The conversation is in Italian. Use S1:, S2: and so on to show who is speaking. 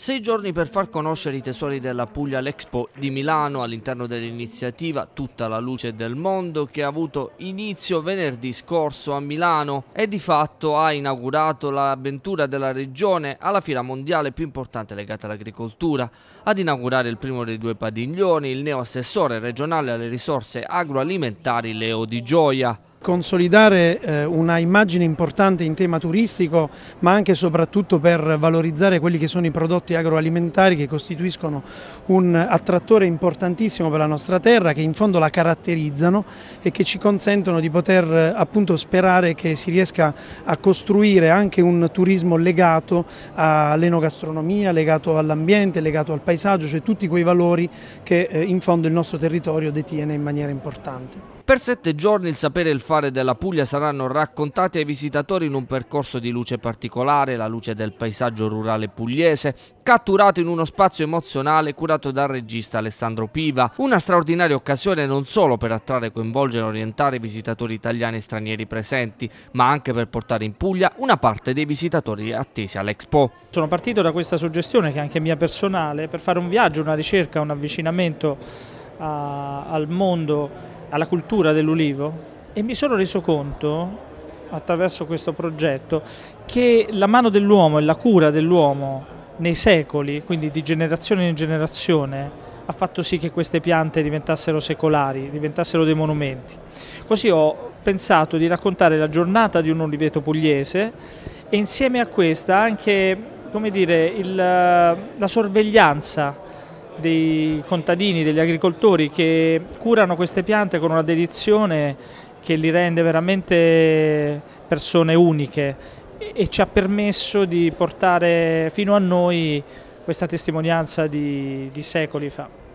S1: Sei giorni per far conoscere i tesori della Puglia all'Expo di Milano all'interno dell'iniziativa Tutta la luce del mondo che ha avuto inizio venerdì scorso a Milano e di fatto ha inaugurato l'avventura della regione alla fiera mondiale più importante legata all'agricoltura. Ad inaugurare il primo dei due padiglioni il neo assessore regionale alle risorse agroalimentari Leo Di Gioia.
S2: Consolidare eh, una immagine importante in tema turistico ma anche e soprattutto per valorizzare quelli che sono i prodotti agroalimentari che costituiscono un attrattore importantissimo per la nostra terra che in fondo la caratterizzano e che ci consentono di poter eh, appunto sperare che si riesca a costruire anche un turismo legato all'enogastronomia, legato all'ambiente, legato al paesaggio, cioè tutti quei valori che eh, in fondo il nostro territorio detiene in maniera importante.
S1: Per sette giorni il sapere e il fare della Puglia saranno raccontati ai visitatori in un percorso di luce particolare, la luce del paesaggio rurale pugliese, catturato in uno spazio emozionale curato dal regista Alessandro Piva, una straordinaria occasione non solo per attrarre, coinvolgere e orientare i visitatori italiani e stranieri presenti, ma anche per portare in Puglia una parte dei visitatori attesi all'Expo. Sono partito da questa
S3: suggestione che è anche mia personale per fare un viaggio, una ricerca, un avvicinamento a, al mondo alla cultura dell'ulivo e mi sono reso conto attraverso questo progetto che la mano dell'uomo e la cura dell'uomo nei secoli, quindi di generazione in generazione, ha fatto sì che queste piante diventassero secolari, diventassero dei monumenti. Così ho pensato di raccontare la giornata di un oliveto pugliese e insieme a questa anche come dire, il, la sorveglianza dei contadini, degli agricoltori che curano queste piante con una dedizione che li rende veramente persone uniche e ci ha permesso di portare fino a noi questa testimonianza di, di secoli fa.